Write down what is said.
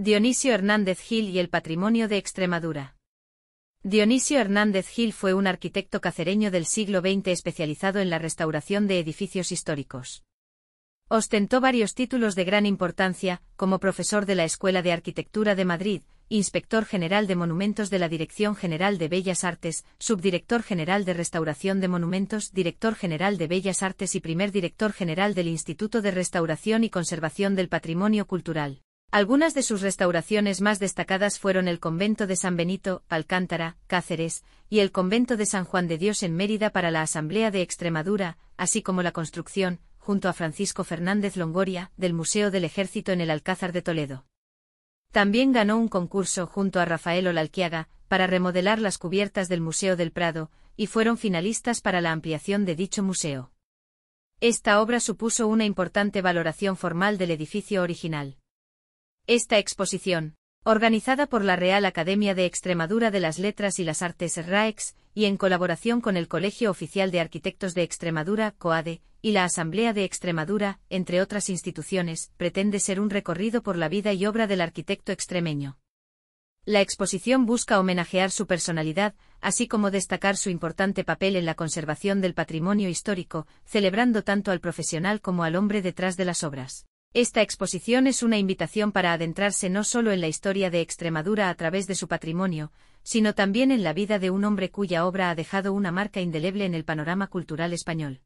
Dionisio Hernández Gil y el patrimonio de Extremadura. Dionisio Hernández Gil fue un arquitecto cacereño del siglo XX especializado en la restauración de edificios históricos. Ostentó varios títulos de gran importancia, como profesor de la Escuela de Arquitectura de Madrid, inspector general de monumentos de la Dirección General de Bellas Artes, subdirector general de Restauración de Monumentos, director general de Bellas Artes y primer director general del Instituto de Restauración y Conservación del Patrimonio Cultural. Algunas de sus restauraciones más destacadas fueron el convento de San Benito, Alcántara, Cáceres, y el convento de San Juan de Dios en Mérida para la Asamblea de Extremadura, así como la construcción, junto a Francisco Fernández Longoria, del Museo del Ejército en el Alcázar de Toledo. También ganó un concurso junto a Rafael Olalquiaga, para remodelar las cubiertas del Museo del Prado, y fueron finalistas para la ampliación de dicho museo. Esta obra supuso una importante valoración formal del edificio original. Esta exposición, organizada por la Real Academia de Extremadura de las Letras y las Artes RAEX, y en colaboración con el Colegio Oficial de Arquitectos de Extremadura, COADE, y la Asamblea de Extremadura, entre otras instituciones, pretende ser un recorrido por la vida y obra del arquitecto extremeño. La exposición busca homenajear su personalidad, así como destacar su importante papel en la conservación del patrimonio histórico, celebrando tanto al profesional como al hombre detrás de las obras. Esta exposición es una invitación para adentrarse no solo en la historia de Extremadura a través de su patrimonio, sino también en la vida de un hombre cuya obra ha dejado una marca indeleble en el panorama cultural español.